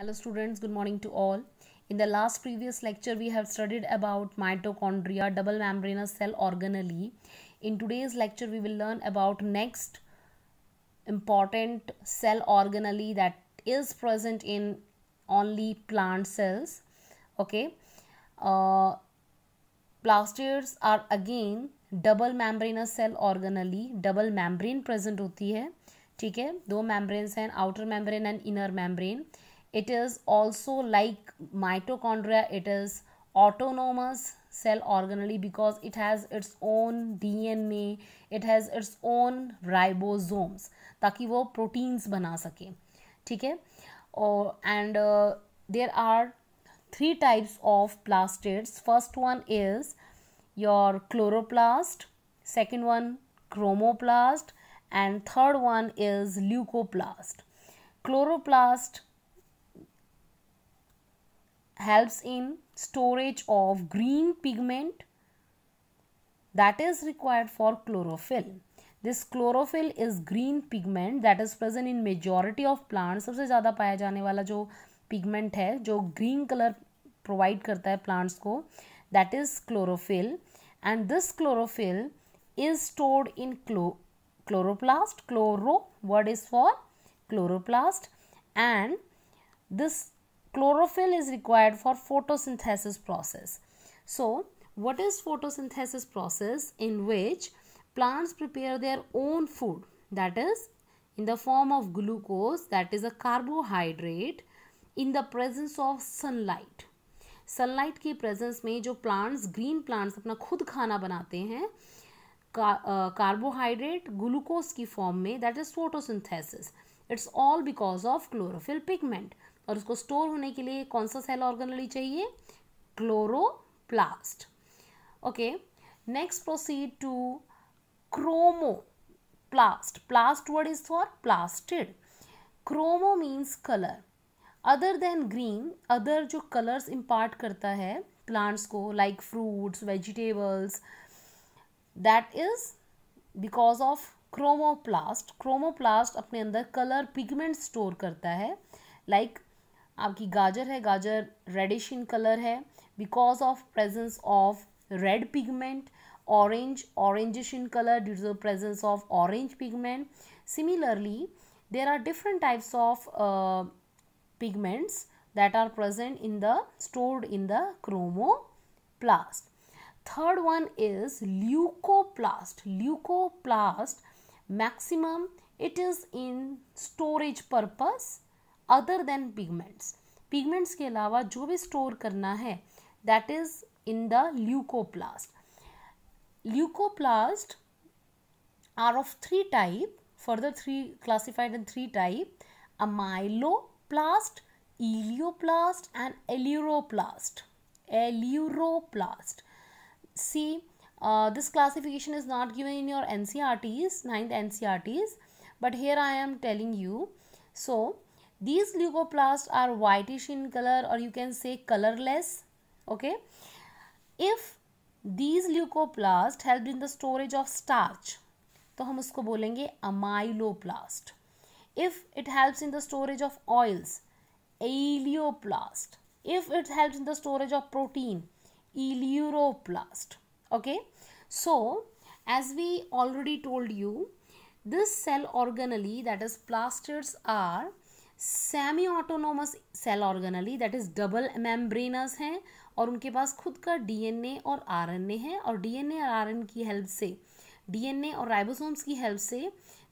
Hello students, good morning to all. In the last previous lecture, we have studied about mitochondria, double membranous cell organelle. In today's lecture, we will learn about next important cell organelle that is present in only plant cells. Okay. Uh, are again double double cell cell Double membrane present present होती है ठीक है दो membranes हैं outer membrane and inner it is also like mitochondria it is autonomous cell organelle because it has its own dna it has its own ribosomes taki wo proteins bana sake theek hai and uh, there are three types of plastids first one is your chloroplast second one chromoplast and third one is leucoplast chloroplast helps in storage of green pigment that is required for chlorophyll. This chlorophyll is green pigment that is present in majority of plants. सबसे ज़्यादा पाया जाने वाला जो pigment है, जो green color provide करता है plants को, that is chlorophyll. And this chlorophyll is stored in chloroplast. Chloro what is for chloroplast. And this chlorophyll is required for photosynthesis process. So, what is photosynthesis process in which plants prepare their own food that is in the form of glucose that is a carbohydrate in the presence of sunlight sunlight की presence में जो plants plants, plants अपना खुद खाना बनाते हैं carbohydrate glucose की form में that is photosynthesis it's all because of chlorophyll और उसको स्टोर होने के लिए कौन सा सेल ऑर्गेनली चाहिए chloroplast okay next proceed to plast plast word is for plastid chromo means colour other than green other जो कलर्स इम्पार्ट करता है प्लांट्स को like fruits vegetables that is because of chromoplast chromoplast अपने अंदर colour pigment store करता है like आपकी गाजर है गाजर रेडिश इन कलर है because of presence of red pigment orange orangish in colour due to the presence of orange pigment similarly there are different types of pigments that are present in the stored in the chromoplast third one is leucoplast leucoplast maximum it is in storage purpose Other than pigments, pigments के अलावा जो भी store करना है that is in the leucoplast are of three type further three classified in three type amyloplast elioplast and eluroplast eluroplast see uh, this classification is not given in your ncrts 9th ncrts but here i am telling you so these leucoplasts are whitish in color or you can say colorless. Okay. If these leucoplasts help in the storage of starch, तो हम उसको बोलेंगे amyloplast. If it helps in the storage of oils, elaioplast If it helps in the storage of protein, aleuroplast okay so as we already told you this cell organelle that is plastids are semi autonomous cell organelle that is double membranous हैं और उनके पास खुद का DNA और RNA है और DNA और RNA की हेल्प से डीएनए और राइबोसोम्स की हेल्प से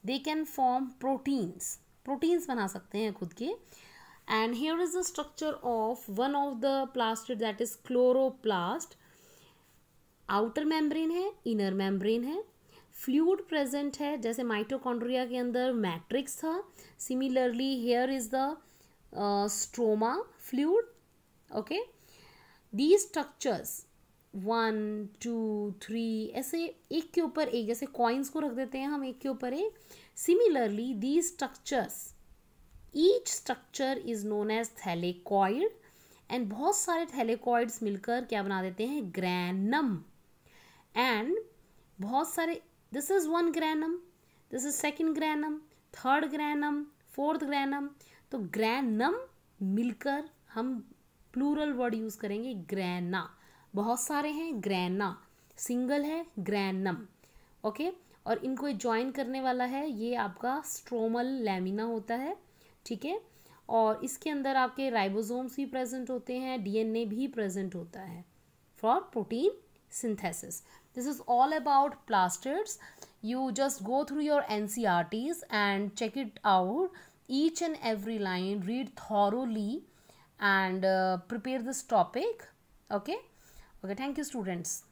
they can form proteins proteins बना सकते हैं खुद के and here is the structure of one of the plastid that is chloroplast outer membrane है इनर मेम्ब्रेन है फ्लूड प्रेजेंट है जैसे माइटोकॉन्ड्रिया के अंदर मैट्रिक्स था similarly here is the stroma fluid okay the structures one two three ऐसे एक के ऊपर एक जैसे कॉइन्स को रख देते हैं हम एक के ऊपर एक similarly the structures each structure is known as thylakoid and बहुत सारे थैलेकॉइड्स मिलकर क्या बना देते हैं ग्रैनम एंड बहुत सारे this is one granum this is second granum third granum fourth granum तो ग्रैनम मिलकर हम प्लूरल वर्ड यूज़ करेंगे ग्रैना बहुत सारे हैं ग्रैना सिंगल है ग्रैनम ओके और इनको ज्वाइन करने वाला है ये आपका स्ट्रोमल लेमिना होता है ठीक है और इसके अंदर आपके राइबोसोम्स भी प्रेजेंट होते हैं डीएनए भी प्रेजेंट होता है for protein synthesis This is all about plasters. You just go through your NCRTs and check it out. Each and every line, read thoroughly and uh, prepare this topic. Okay. Okay. Thank you students.